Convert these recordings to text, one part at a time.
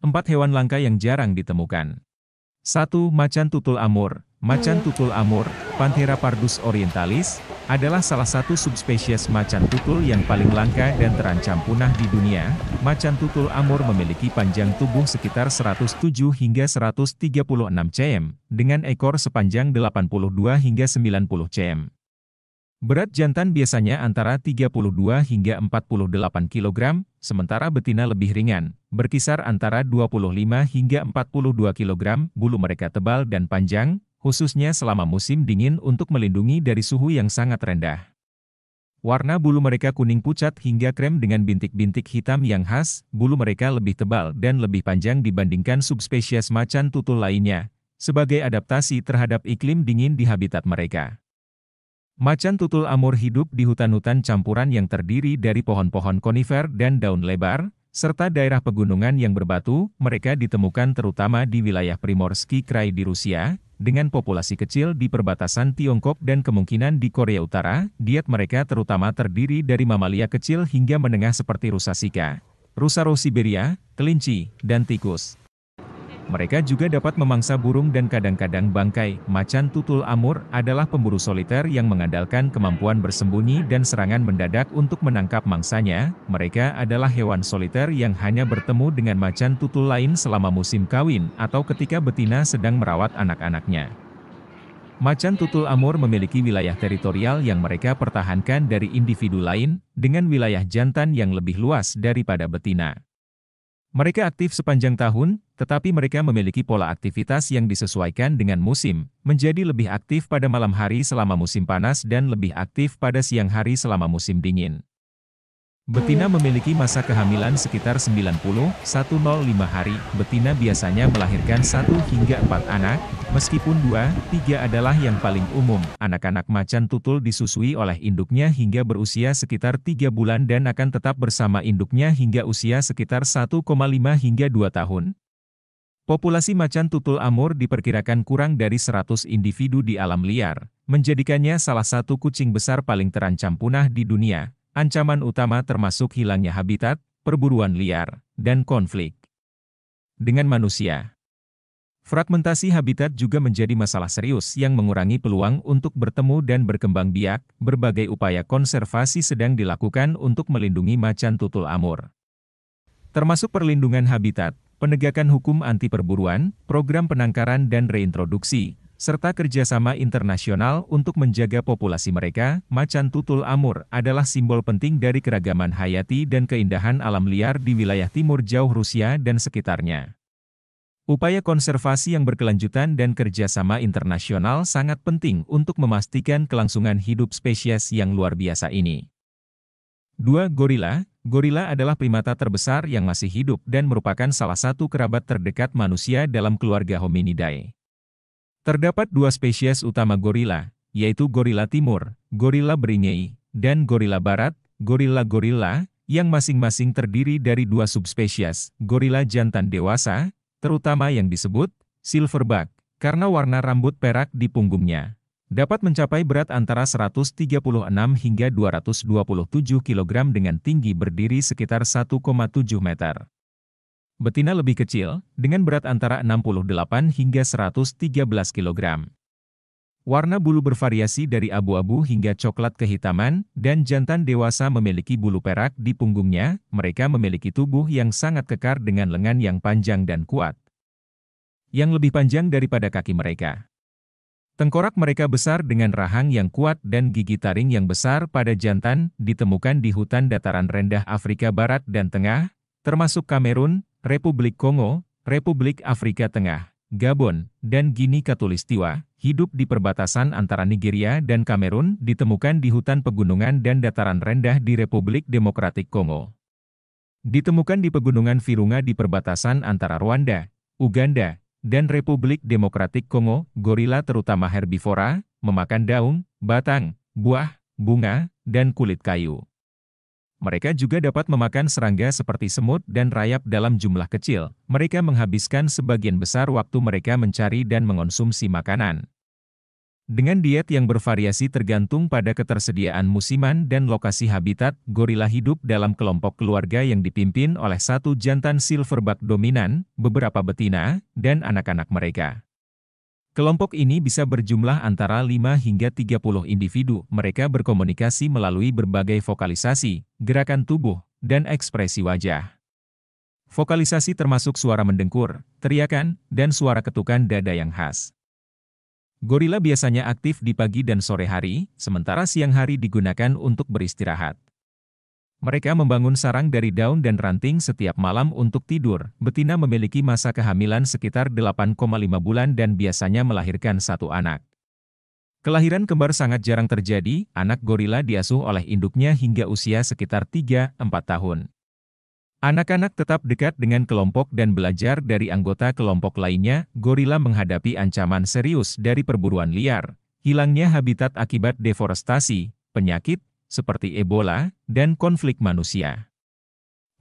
Empat hewan langka yang jarang ditemukan. 1. Macan tutul amur. Macan hmm. tutul amur, Panthera pardus orientalis, adalah salah satu subspesies macan tutul yang paling langka dan terancam punah di dunia. Macan tutul amur memiliki panjang tubuh sekitar 107 hingga 136 cm, dengan ekor sepanjang 82 hingga 90 cm. Berat jantan biasanya antara 32 hingga 48 kg, sementara betina lebih ringan, berkisar antara 25 hingga 42 kg, bulu mereka tebal dan panjang, khususnya selama musim dingin untuk melindungi dari suhu yang sangat rendah. Warna bulu mereka kuning pucat hingga krem dengan bintik-bintik hitam yang khas, bulu mereka lebih tebal dan lebih panjang dibandingkan subspesies macan tutul lainnya, sebagai adaptasi terhadap iklim dingin di habitat mereka. Macan tutul amur hidup di hutan-hutan campuran yang terdiri dari pohon-pohon konifer dan daun lebar, serta daerah pegunungan yang berbatu, mereka ditemukan terutama di wilayah Primorsky Krai di Rusia, dengan populasi kecil di perbatasan Tiongkok dan kemungkinan di Korea Utara, diet mereka terutama terdiri dari mamalia kecil hingga menengah seperti rusa sika, rusa rosiberia, kelinci, dan tikus. Mereka juga dapat memangsa burung dan kadang-kadang bangkai. Macan tutul amur adalah pemburu soliter yang mengandalkan kemampuan bersembunyi dan serangan mendadak untuk menangkap mangsanya. Mereka adalah hewan soliter yang hanya bertemu dengan macan tutul lain selama musim kawin atau ketika betina sedang merawat anak-anaknya. Macan tutul amur memiliki wilayah teritorial yang mereka pertahankan dari individu lain, dengan wilayah jantan yang lebih luas daripada betina. Mereka aktif sepanjang tahun, tetapi mereka memiliki pola aktivitas yang disesuaikan dengan musim, menjadi lebih aktif pada malam hari selama musim panas dan lebih aktif pada siang hari selama musim dingin. Betina memiliki masa kehamilan sekitar 90-105 hari. Betina biasanya melahirkan 1 hingga 4 anak, Meskipun dua, tiga adalah yang paling umum, anak-anak macan tutul disusui oleh induknya hingga berusia sekitar tiga bulan dan akan tetap bersama induknya hingga usia sekitar 1,5 hingga 2 tahun. Populasi macan tutul Amur diperkirakan kurang dari 100 individu di alam liar, menjadikannya salah satu kucing besar paling terancam punah di dunia. Ancaman utama termasuk hilangnya habitat, perburuan liar, dan konflik dengan manusia. Fragmentasi habitat juga menjadi masalah serius yang mengurangi peluang untuk bertemu dan berkembang biak. Berbagai upaya konservasi sedang dilakukan untuk melindungi macan tutul amur. Termasuk perlindungan habitat, penegakan hukum anti perburuan, program penangkaran dan reintroduksi, serta kerjasama internasional untuk menjaga populasi mereka, macan tutul amur adalah simbol penting dari keragaman hayati dan keindahan alam liar di wilayah timur jauh Rusia dan sekitarnya. Upaya konservasi yang berkelanjutan dan kerjasama internasional sangat penting untuk memastikan kelangsungan hidup spesies yang luar biasa ini. 2. Gorila Gorila adalah primata terbesar yang masih hidup dan merupakan salah satu kerabat terdekat manusia dalam keluarga Hominidae. Terdapat dua spesies utama gorila, yaitu gorila timur, gorila beringei, dan gorila barat, gorila-gorila, yang masing-masing terdiri dari dua subspesies, gorila jantan dewasa, terutama yang disebut silverback, karena warna rambut perak di punggungnya. Dapat mencapai berat antara 136 hingga 227 kg dengan tinggi berdiri sekitar 1,7 meter. Betina lebih kecil, dengan berat antara 68 hingga 113 kg. Warna bulu bervariasi dari abu-abu hingga coklat kehitaman, dan jantan dewasa memiliki bulu perak di punggungnya, mereka memiliki tubuh yang sangat kekar dengan lengan yang panjang dan kuat. Yang lebih panjang daripada kaki mereka. Tengkorak mereka besar dengan rahang yang kuat dan gigi taring yang besar pada jantan, ditemukan di hutan dataran rendah Afrika Barat dan Tengah, termasuk Kamerun, Republik Kongo, Republik Afrika Tengah. Gabon, dan Gini Katulistiwa, hidup di perbatasan antara Nigeria dan Kamerun ditemukan di hutan pegunungan dan dataran rendah di Republik Demokratik Kongo. Ditemukan di pegunungan Virunga di perbatasan antara Rwanda, Uganda, dan Republik Demokratik Kongo, gorila terutama herbivora, memakan daun, batang, buah, bunga, dan kulit kayu. Mereka juga dapat memakan serangga seperti semut dan rayap dalam jumlah kecil. Mereka menghabiskan sebagian besar waktu mereka mencari dan mengonsumsi makanan. Dengan diet yang bervariasi tergantung pada ketersediaan musiman dan lokasi habitat, gorila hidup dalam kelompok keluarga yang dipimpin oleh satu jantan silverback dominan, beberapa betina, dan anak-anak mereka. Kelompok ini bisa berjumlah antara 5 hingga 30 individu. Mereka berkomunikasi melalui berbagai vokalisasi, gerakan tubuh, dan ekspresi wajah. Vokalisasi termasuk suara mendengkur, teriakan, dan suara ketukan dada yang khas. Gorila biasanya aktif di pagi dan sore hari, sementara siang hari digunakan untuk beristirahat. Mereka membangun sarang dari daun dan ranting setiap malam untuk tidur. Betina memiliki masa kehamilan sekitar 8,5 bulan dan biasanya melahirkan satu anak. Kelahiran kembar sangat jarang terjadi, anak gorila diasuh oleh induknya hingga usia sekitar 3-4 tahun. Anak-anak tetap dekat dengan kelompok dan belajar dari anggota kelompok lainnya, gorila menghadapi ancaman serius dari perburuan liar, hilangnya habitat akibat deforestasi, penyakit, seperti Ebola dan konflik manusia.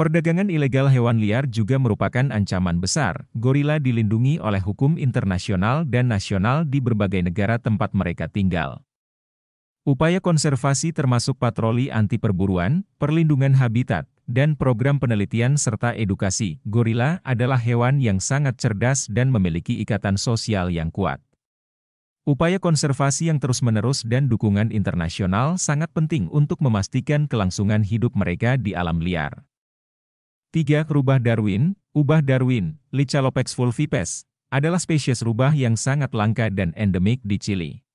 Perdagangan ilegal hewan liar juga merupakan ancaman besar. Gorila dilindungi oleh hukum internasional dan nasional di berbagai negara tempat mereka tinggal. Upaya konservasi termasuk patroli anti perburuan, perlindungan habitat, dan program penelitian serta edukasi. Gorila adalah hewan yang sangat cerdas dan memiliki ikatan sosial yang kuat. Upaya konservasi yang terus-menerus dan dukungan internasional sangat penting untuk memastikan kelangsungan hidup mereka di alam liar. 3. Rubah Darwin Ubah Darwin, Lichalopex fulvipes, adalah spesies rubah yang sangat langka dan endemik di Chili.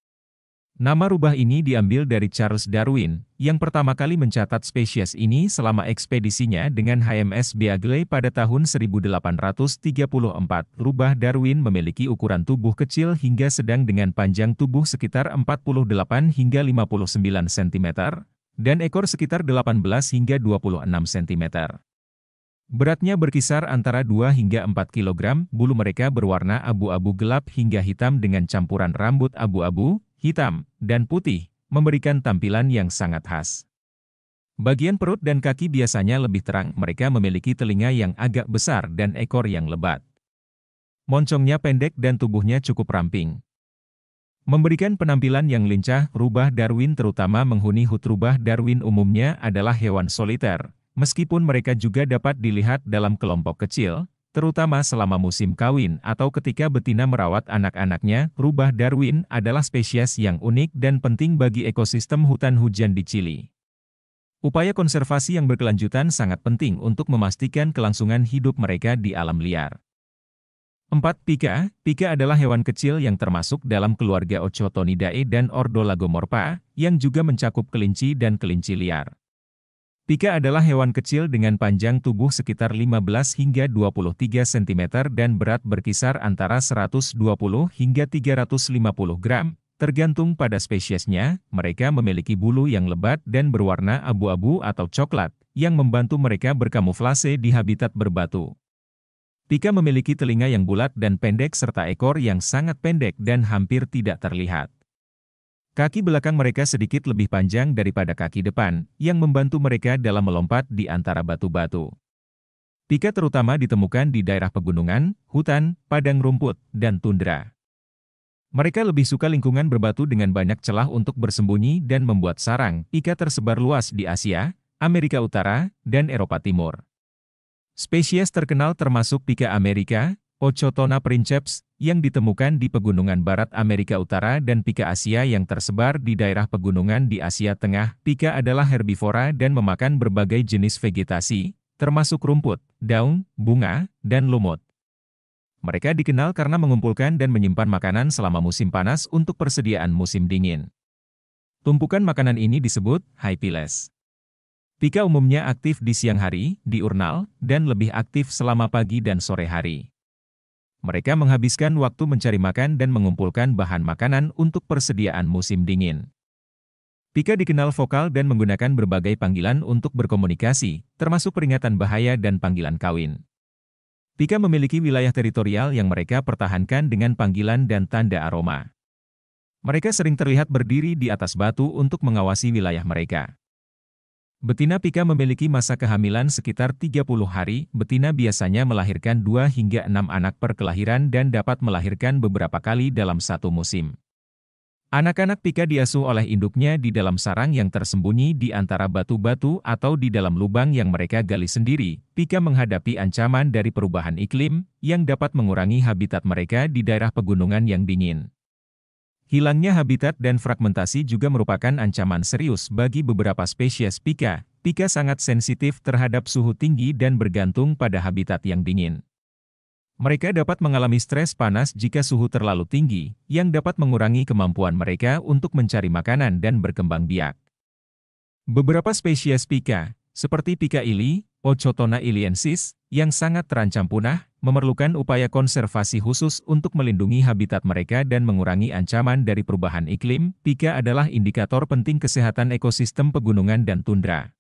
Nama rubah ini diambil dari Charles Darwin, yang pertama kali mencatat spesies ini selama ekspedisinya dengan HMS Beagle pada tahun 1834. Rubah Darwin memiliki ukuran tubuh kecil hingga sedang dengan panjang tubuh sekitar 48 hingga 59 cm, dan ekor sekitar 18 hingga 26 cm. Beratnya berkisar antara 2 hingga 4 kg, bulu mereka berwarna abu-abu gelap hingga hitam dengan campuran rambut abu-abu, hitam, dan putih, memberikan tampilan yang sangat khas. Bagian perut dan kaki biasanya lebih terang, mereka memiliki telinga yang agak besar dan ekor yang lebat. Moncongnya pendek dan tubuhnya cukup ramping. Memberikan penampilan yang lincah, rubah Darwin terutama menghuni hut rubah Darwin umumnya adalah hewan soliter, meskipun mereka juga dapat dilihat dalam kelompok kecil, terutama selama musim kawin atau ketika betina merawat anak-anaknya, rubah Darwin adalah spesies yang unik dan penting bagi ekosistem hutan hujan di Chili. Upaya konservasi yang berkelanjutan sangat penting untuk memastikan kelangsungan hidup mereka di alam liar. 4. Pika Pika adalah hewan kecil yang termasuk dalam keluarga Ochotonidae dan Ordo Lagomorpha, yang juga mencakup kelinci dan kelinci liar. Pika adalah hewan kecil dengan panjang tubuh sekitar 15 hingga 23 cm dan berat berkisar antara 120 hingga 350 gram. Tergantung pada spesiesnya, mereka memiliki bulu yang lebat dan berwarna abu-abu atau coklat, yang membantu mereka berkamuflase di habitat berbatu. Pika memiliki telinga yang bulat dan pendek serta ekor yang sangat pendek dan hampir tidak terlihat. Kaki belakang mereka sedikit lebih panjang daripada kaki depan, yang membantu mereka dalam melompat di antara batu-batu. Pika terutama ditemukan di daerah pegunungan, hutan, padang rumput, dan tundra. Mereka lebih suka lingkungan berbatu dengan banyak celah untuk bersembunyi dan membuat sarang. Ika tersebar luas di Asia, Amerika Utara, dan Eropa Timur. Spesies terkenal termasuk pika Amerika, Ochotona princeps, yang ditemukan di pegunungan barat Amerika Utara dan pika Asia yang tersebar di daerah pegunungan di Asia Tengah. Pika adalah herbivora dan memakan berbagai jenis vegetasi, termasuk rumput, daun, bunga, dan lumut. Mereka dikenal karena mengumpulkan dan menyimpan makanan selama musim panas untuk persediaan musim dingin. Tumpukan makanan ini disebut haipiles. Pika umumnya aktif di siang hari, diurnal, dan lebih aktif selama pagi dan sore hari mereka menghabiskan waktu mencari makan dan mengumpulkan bahan makanan untuk persediaan musim dingin. Pika dikenal vokal dan menggunakan berbagai panggilan untuk berkomunikasi, termasuk peringatan bahaya dan panggilan kawin. Pika memiliki wilayah teritorial yang mereka pertahankan dengan panggilan dan tanda aroma. Mereka sering terlihat berdiri di atas batu untuk mengawasi wilayah mereka. Betina pika memiliki masa kehamilan sekitar 30 hari. Betina biasanya melahirkan 2 hingga 6 anak per kelahiran dan dapat melahirkan beberapa kali dalam satu musim. Anak-anak pika diasuh oleh induknya di dalam sarang yang tersembunyi di antara batu-batu atau di dalam lubang yang mereka gali sendiri. Pika menghadapi ancaman dari perubahan iklim yang dapat mengurangi habitat mereka di daerah pegunungan yang dingin. Hilangnya habitat dan fragmentasi juga merupakan ancaman serius bagi beberapa spesies pika. Pika sangat sensitif terhadap suhu tinggi dan bergantung pada habitat yang dingin. Mereka dapat mengalami stres panas jika suhu terlalu tinggi, yang dapat mengurangi kemampuan mereka untuk mencari makanan dan berkembang biak. Beberapa spesies pika, seperti pika ili, Ochotona iliensis, yang sangat terancam punah, memerlukan upaya konservasi khusus untuk melindungi habitat mereka dan mengurangi ancaman dari perubahan iklim. Pika adalah indikator penting kesehatan ekosistem pegunungan dan tundra.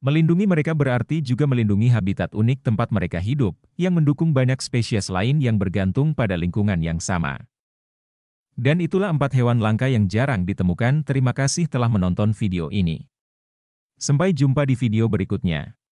Melindungi mereka berarti juga melindungi habitat unik tempat mereka hidup, yang mendukung banyak spesies lain yang bergantung pada lingkungan yang sama. Dan itulah empat hewan langka yang jarang ditemukan. Terima kasih telah menonton video ini. Sampai jumpa di video berikutnya.